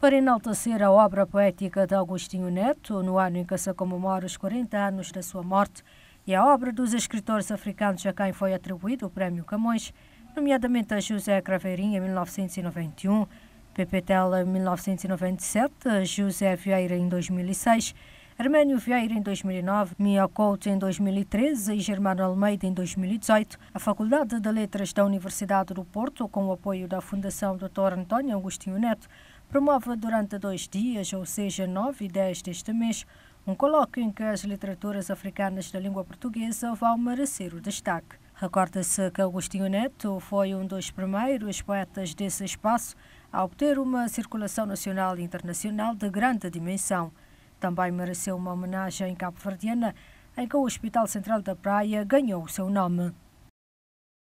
Para enaltecer a obra poética de Agostinho Neto, no ano em que se comemora os 40 anos da sua morte, e a obra dos escritores africanos a quem foi atribuído o Prémio Camões, nomeadamente a José Craveirinha, em 1991, Pepe Tela, em 1997, José Vieira, em 2006, Armênio Vieira em 2009, Mia Couto em 2013 e Germano Almeida em 2018, a Faculdade de Letras da Universidade do Porto, com o apoio da Fundação Dr. António Agostinho Neto, promove durante dois dias, ou seja, 9 e 10 deste mês, um colóquio em que as literaturas africanas da língua portuguesa vão merecer o destaque. Recorda-se que Agostinho Neto foi um dos primeiros poetas desse espaço a obter uma circulação nacional e internacional de grande dimensão. Também mereceu uma homenagem em cabo-verdiana em que o Hospital Central da Praia ganhou o seu nome.